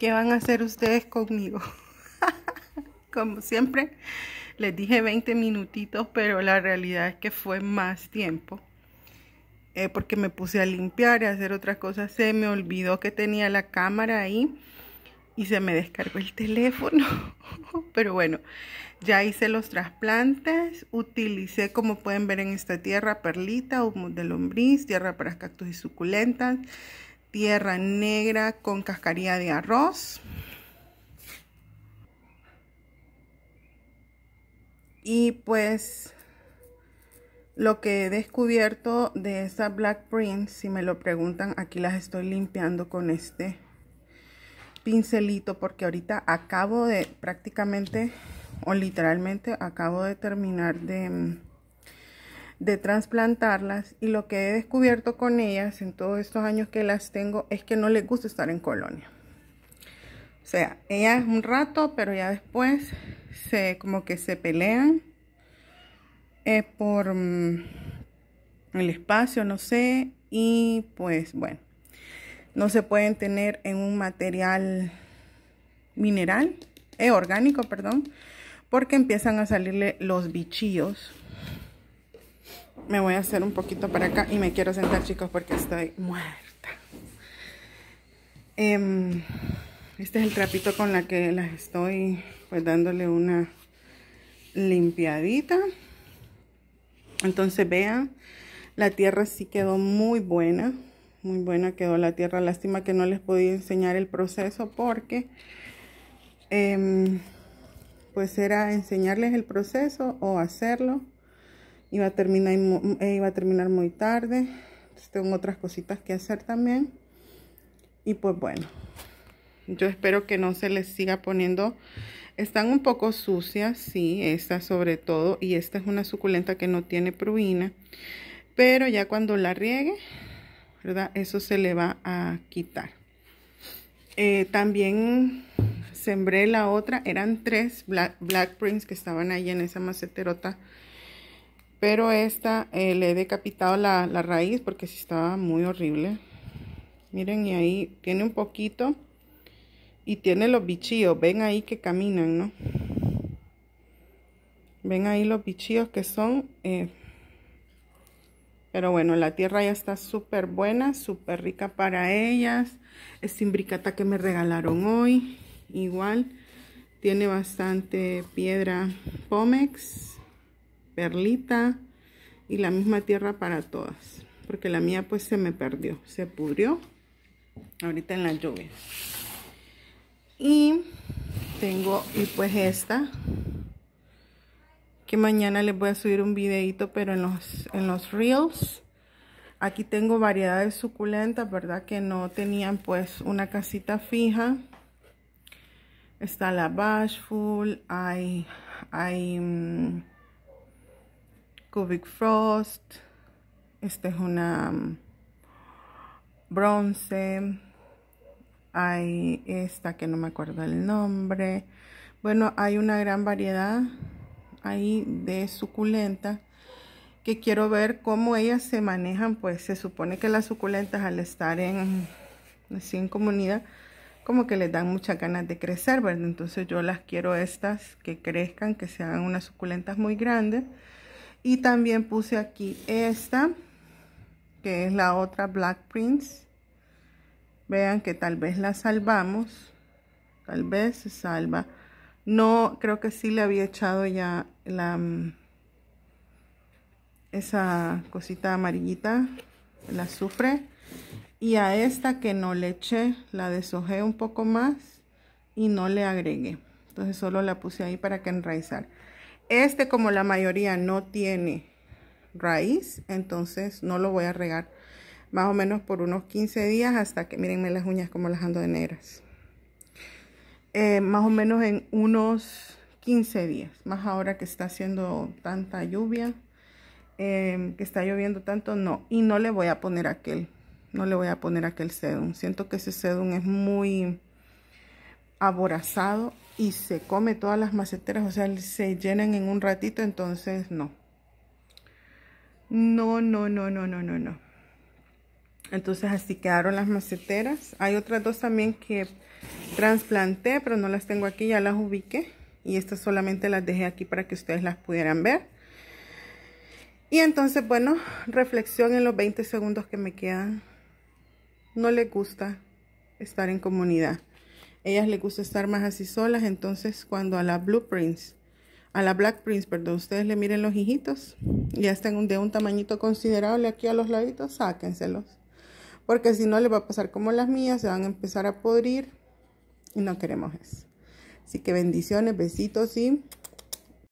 ¿Qué van a hacer ustedes conmigo? Como siempre, les dije 20 minutitos, pero la realidad es que fue más tiempo. Eh, porque me puse a limpiar y a hacer otras cosas. Se me olvidó que tenía la cámara ahí y se me descargó el teléfono. Pero bueno, ya hice los trasplantes. Utilicé, como pueden ver en esta tierra, perlita, humus de lombriz, tierra para cactus y suculentas tierra negra con cascarilla de arroz. Y pues lo que he descubierto de esa Black Prince, si me lo preguntan, aquí las estoy limpiando con este pincelito porque ahorita acabo de prácticamente o literalmente acabo de terminar de de trasplantarlas y lo que he descubierto con ellas en todos estos años que las tengo es que no les gusta estar en colonia. O sea, ellas un rato, pero ya después se como que se pelean eh, por mm, el espacio, no sé, y pues bueno, no se pueden tener en un material mineral, e orgánico, perdón, porque empiezan a salirle los bichillos me voy a hacer un poquito para acá y me quiero sentar chicos porque estoy muerta. Em, este es el trapito con la que las estoy pues dándole una limpiadita. Entonces vean, la tierra sí quedó muy buena, muy buena quedó la tierra. Lástima que no les podía enseñar el proceso porque em, pues era enseñarles el proceso o hacerlo eh, iba a terminar, muy tarde. tengo otras cositas que hacer también. Y pues bueno, yo espero que no se les siga poniendo. Están un poco sucias, sí, esta sobre todo. Y esta es una suculenta que no tiene pruina. Pero ya cuando la riegue, ¿verdad? Eso se le va a quitar. Eh, también sembré la otra. Eran tres Black, Black Prince que estaban ahí en esa maceterota pero esta eh, le he decapitado la, raíz porque si estaba muy horrible. Miren, y ahí tiene un poquito. Y tiene los bichillos. Ven ahí que caminan, ¿no? Ven ahí los bichillos que son... Eh, pero bueno, la tierra ya está súper buena, súper rica para ellas. Es imbricata que me regalaron hoy. Igual, tiene bastante piedra pómex perlita y la misma tierra para todas. Porque la mía pues se me perdió, se pudrió ahorita en la lluvia. Y tengo y pues esta que mañana les voy a subir un videito pero en los, en los reels. Aquí tengo variedades suculentas, ¿verdad? Que no tenían pues una casita fija. Está la bashful, hay, hay mm, Cubic Frost. Esta es una mm, bronce. Hay esta que no me acuerdo el nombre. Bueno, hay una gran variedad ahí de suculentas que quiero ver cómo ellas se manejan. Pues se supone que las suculentas al estar en, así en comunidad, como que les dan muchas ganas de crecer, ¿verdad? Entonces yo las quiero estas que crezcan, que sean unas suculentas muy grandes y también puse aquí esta, que es la otra Black Prince. Vean que tal vez la salvamos. Tal vez se salva. No, creo que sí le había echado ya la mm, esa cosita amarillita, el azufre. Y a esta que no le eché, la deshojé un poco más y no le agregué. Entonces solo la puse ahí para que enraizar. Este, como la mayoría, no tiene raíz, entonces no lo voy a regar más o menos por unos 15 días hasta que, mírenme las uñas como las ando de negras. Eh, más o menos en unos 15 días, más ahora que está haciendo tanta lluvia, em, que está lloviendo tanto, no. Y no le voy a poner aquel, no le voy a poner aquel sedum. Siento que ese sedum es muy aborazado y se come todas las maceteras, o sea, se llenan en un ratito, entonces no. No, no, no, no, no, no, no. Entonces así quedaron las maceteras. Hay otras dos también que trasplanté, pero no las tengo aquí, ya las ubiqué. Y estas solamente las dejé aquí para que ustedes las pudieran ver. Y entonces, bueno, reflexión en los 20 segundos que me quedan. No le gusta estar en comunidad ellas les gusta estar más así solas, entonces cuando a la Prince, a la Black Prince, perdón, ustedes le miren los hijitos, ya están de un tamañito considerable aquí a los laditos, sáquenselos. Porque si no les va a pasar como las mías, se van a empezar a podrir y no queremos eso. Así que bendiciones, besitos y